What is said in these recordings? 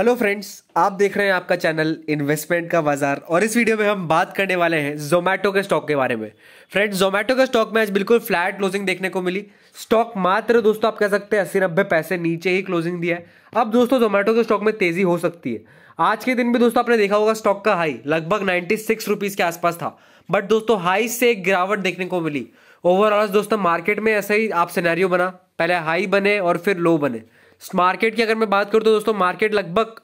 hello friends आप देख रहे हैं आपका चैनल इन्वेस्टमेंट का बाजार और इस वीडियो में हम बात करने वाले हैं जोमेटो के स्टॉक के बारे में फ्रेंड्स जोमेटो के स्टॉक में आज बिल्कुल फ्लैट क्लोजिंग देखने को मिली स्टॉक मात्र दोस्तों आप कह सकते हैं अस्सी नब्बे पैसे नीचे ही क्लोजिंग दिया है अब दोस्तों जोमेटो के स्टॉक में तेजी हो सकती है आज के दिन भी दोस्तों आपने देखा होगा स्टॉक का हाई लगभग नाइन्टी सिक्स रुपीज के आसपास था बट दोस्तों हाई से एक गिरावट देखने को मिली ओवरऑल दोस्तों मार्केट में ऐसा ही आप सिनेरियो बना पहले हाई बने और फिर लो बने मार्केट की अगर मैं बात करूँ तो दोस्तों मार्केट लगभग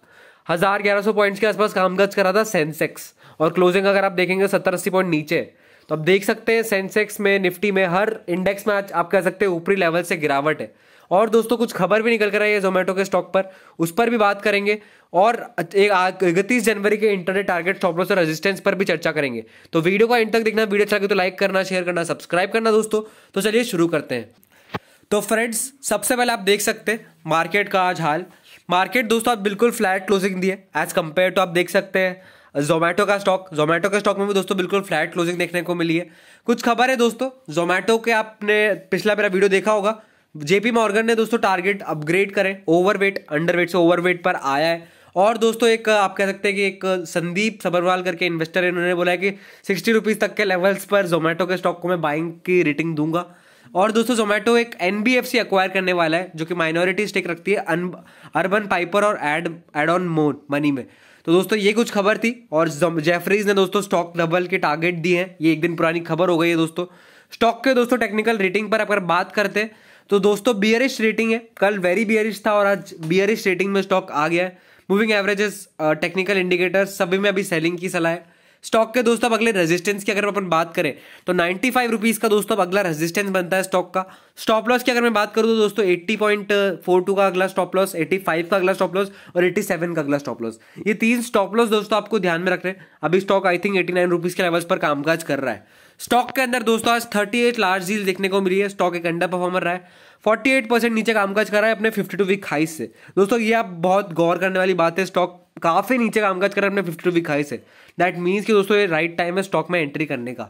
हज़ार ग्यारह सौ पॉइंट्स के आसपास कामकाज करा था सेंसेक्स और क्लोजिंग अगर आप देखेंगे सत्तर अस्सी पॉइंट नीचे तो आप देख सकते हैं सेंसेक्स में निफ्टी में हर इंडेक्स में आज आप कह सकते हैं ऊपरी लेवल से गिरावट है और दोस्तों कुछ खबर भी निकल कर आई है जोमेटो के स्टॉक पर उस पर भी बात करेंगे और एक इकतीस जनवरी के इंटरनेट टारगेट स्टॉप लॉस और रेजिस्टेंस पर भी चर्चा करेंगे तो वीडियो का इंट तक देखना वीडियो अच्छा लगे तो लाइक करना शेयर करना सब्सक्राइब करना दोस्तों तो चलिए शुरू करते हैं तो फ्रेंड्स सबसे पहले आप देख सकते हैं मार्केट का आज हाल मार्केट दोस्तों आप बिल्कुल फ्लैट क्लोजिंग दी है एज कम्पेयर टू आप देख सकते हैं जोमेटो का स्टॉक जोमेटो के स्टॉक में भी दोस्तों बिल्कुल फ्लैट क्लोजिंग देखने को मिली है कुछ खबर है दोस्तों जोमेटो के आपने पिछला मेरा वीडियो देखा होगा जेपी मॉर्गन ने दोस्तों टारगेट अपग्रेड करें ओवरवेट अंडरवेट से ओवरवेट पर आया है और दोस्तों एक आप कह सकते हैं कि एक संदीप सबरवाल करके इन्वेस्टर है इन्होंने बोला है कि सिक्सटी रुपीज़ तक के लेवल्स पर जोमेटो के स्टॉक को मैं बाइंग की रेटिंग दूंगा और दोस्तों जोमेटो एक एन एक्वायर करने वाला है जो कि माइनॉरिटी स्टेक रखती है अन अर्बन पाइपर और एड एड ऑन मोन मनी में तो दोस्तों ये कुछ खबर थी और जेफरीज ने दोस्तों स्टॉक डबल के टारगेट दिए हैं ये एक दिन पुरानी खबर हो गई है दोस्तों स्टॉक के दोस्तों टेक्निकल रेटिंग पर अगर बात करते हैं तो दोस्तों बियरिश रेटिंग है कल वेरी बियरिश था और आज बियरिश रेटिंग में स्टॉक आ गया है मूविंग एवरेजेस टेक्निकल इंडिकेटर्स सभी में अभी सेलिंग की सलाह है स्टॉक के दोस्तों अब अगले रेजिस्टेंस की अगर अपन बात करें तो नाइन्टी फाइव रुपीज़ का दोस्तों अब अगला रेजिस्टेंस बनता है स्टॉक का स्टॉप लॉस की अगर मैं बात करूँ तो दोस्तों एट्टी पॉइंट फोर टू का अगला स्टॉप लॉस एट्टी फाइव का अगला स्टॉप लॉस और एट्टी सेवन का अगला स्टॉप लॉस ये तीन स्टॉप लॉस दोस्तों आपको ध्यान में रख रहे हैं अभी stock I think eighty nine rupees के लेवल्स पर कामकाज कर रहा है स्टॉक के अंदर दोस्तों आज थर्टी एट लार्ज डील देखने को मिली है स्टॉक एक अंडर परफॉर्मर रहा है फोर्टी एट परसेंट नीचे कामकाज कर रहा है अपने फिफ्टी टू वीक हाइस से दोस्तों ये आप बहुत गौर करने वाली बात है स्टॉक काफ़ी नीचे कामकाज कर रहे हैं अपने फिफ्टी टू वीक हाई से दैट मीन्स कि दोस्तों ये राइट टाइम है स्टॉक में एंट्री करने का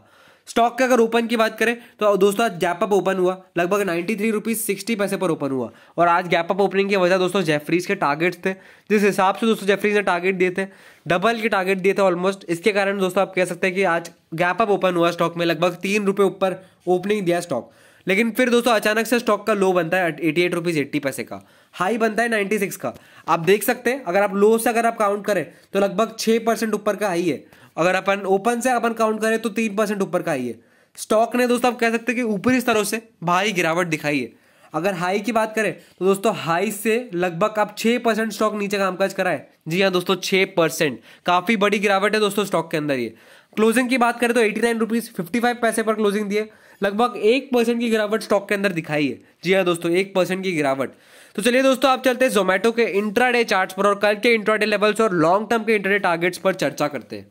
स्टॉक के अगर ओपन की बात करें तो दोस्तों आज गैप अप ओपन हुआ लगभग नाइन्टी थ्री रुपीज सिक्सटी पैसे पर ओपन हुआ और आज गैप अप ओपनिंग की वजह दोस्तों जेफरीज के टारगेट्स थे जिस हिसाब से दोस्तों जेफरीज ने टारगेट दिए थे डबल के टारगेट दिए थे ऑलमोस्ट इसके कारण दोस्तों आप कह सकते हैं कि आज गैप अप ओपन हुआ स्टॉक में लगभग तीन रुपये ऊपर ओपनिंग दिया स्टॉक लेकिन फिर दोस्तों अचानक से स्टॉक का लो बनता है एटी एट रुपीज़ एट्टी पैसे का हाई बनता है नाइन्टी सिक्स का आप देख सकते हैं अगर आप लो से अगर आप काउंट करें तो लगभग छः परसेंट ऊपर का हाई है अगर अपन ओपन से अपन काउंट करें तो तीन परसेंट ऊपर का हाई है स्टॉक ने दोस्तों आप कह सकते हैं कि ऊपरी स्तरों से भारी गिरावट दिखाई है अगर हाई की बात करें तो दोस्तों हाई से लगभग आप छः परसेंट स्टॉक नीचे कामकाज करा है जी हाँ दोस्तों छः परसेंट काफ़ी बड़ी गिरावट है दोस्तों स्टॉक के अंदर ये क्लोजिंग की बात करें तो eighty nine rupees fifty five पैसे पर क्लोजिंग दिए लगभग एक परसेंट की गिरावट स्टॉक के अंदर दिखाई है जी हाँ दोस्तों एक परसेंट की गिरावट तो चलिए दोस्तों आप चलते हैं जोमेटो के इंट्राडे चार्ट्स पर और कल के इंट्राडे लेवल्स और लॉन्ग टर्म के इंट्राडे टारगेट्स पर चर्चा करते हैं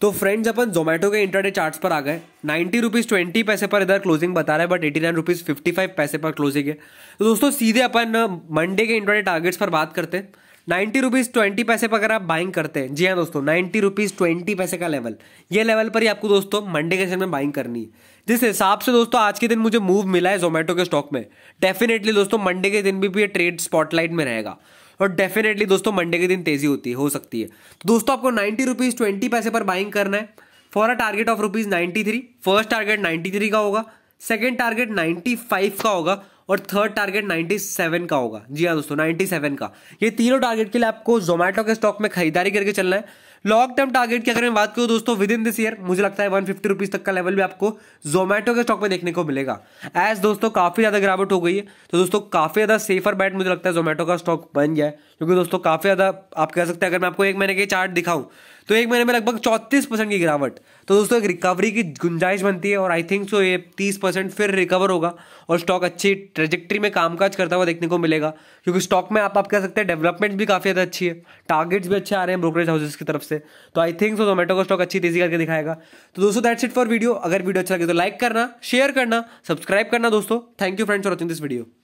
तो फ्रेंड्स अपन जोमेटो के इंटरडे चार्ट्स पर आ गए नाइन्टी रुपीज़ ट्वेंटी पैसे पर इधर क्लोजिंग बता रहा है but eighty nine rupees fifty five पैसे पर क्लोजिंग है तो दोस्तों सीधे अपन मंडे के इंटरडे टारगेट्स पर बात करते हैं नाइन्टी रुपीज ट्वेंटी पैसे पर अगर आप बाइंग करते हैं जी हाँ दोस्तों नाइन्टी रुपीज ट्वेंटी पैसे का लेवल ये लेवल पर ही आपको दोस्तों मंडे के सेशन में बाइंग करनी है जिस हिसाब से दोस्तों आज के दिन मुझे मूव मिला है जोमेटो के स्टॉक में डेफिनेटली दोस्तों मंडे के दिन भी, भी ये ट्रेड स्पॉटलाइट में रहेगा और डेफिनेटली दोस्तों मंडे के दिन तेजी होती है हो सकती है तो दोस्तों आपको नाइन्टी रुपीज ट्वेंटी पैसे पर बाइंग करना है for a target of rupees ninety three first target ninety three का होगा सेकेंड टारगेट नाइन्टी फाइव का होगा और थर्ड टारगेट 97 का होगा जी हाँ दोस्तों 97 का ये तीनों टारगेट के लिए आपको जोमेटो के स्टॉक में खरीदारी करके चलना है लॉन्ग टर्म टारगेट की अगर मैं बात करूँ दोस्तों विद इन दिस ईयर मुझे लगता है वन फिफ्टी रुपीज तक का लेवल भी आपको जोमेटो के स्टॉक में देखने को मिलेगा एज दोस्तों काफी ज्यादा गिरावट हो गई है तो दोस्तों काफी ज्यादा सेफर बैट मुझे लगता है जोमेटो का स्टॉक बन गया है क्योंकि दोस्तों काफी ज्यादा आप कह सकते हैं अगर मैं आपको एक महीने के चार्ट दिखाऊं तो एक महीने में लगभग चौतीस परसेंट की गिरावट तो दोस्तों एक रिकवरी की गुंजाइश बनती है और आई थिंक सो ये तीस परसेंट फिर रिकवर होगा और स्टॉक अच्छी ट्रेजेक्ट्री में कामकाज करता हुआ देखने को मिलेगा क्योंकि स्टॉक में आप आप कह सकते हैं डेवलपमेंट भी काफ़ी ज़्यादा अच्छी है टारगेट्स भी अच्छे आ रहे हैं ब्रोकरेज हाउसेज की तरफ से तो आई थिंक सो जोमेटो का स्टॉक अच्छी तेजी करके दिखाएगा तो दोस्तों दैट्स इट फॉर वीडियो अगर वीडियो अच्छा लगे तो लाइक करना शेयर करना सब्सक्राइब करना दोस्तों thank you friends for watching this video